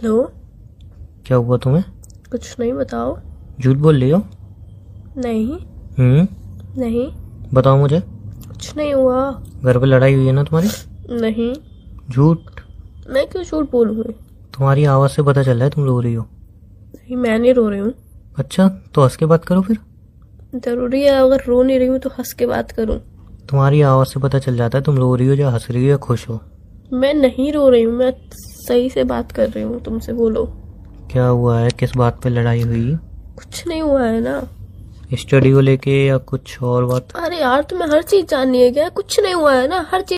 hello क्या हुआ तुम्हें कुछ नहीं बताओ झूठ बोल रही हो नहीं हम्म नहीं बताओ मुझे कुछ नहीं हुआ घर पे लड़ाई हुई है ना तुम्हारी नहीं झूठ मैं क्यों झूठ बोलूँगी तुम्हारी आवाज़ से पता चल रहा है तुम रो रही हो नहीं मैं नहीं रो रही हूँ अच्छा तो हंस के बात करो फिर ज़रूरी है अगर रो नहीं रही हूँ तो हंस के बात करूँ तुम्हारी आवाज़ से पता चल जाता है तुम रो रही हो या हंस रही हो या खुश हो मैं नहीं रो रही हूँ मैं सही से बात कर रही हूँ तुमसे बोलो क्या हुआ है किस बात पे लड़ाई हुई कुछ नहीं हुआ है ना स्टडी को लेके या कुछ और बात अरे यार तुम्हें हर चीज जाननी है क्या कुछ नहीं हुआ है ना हर चीज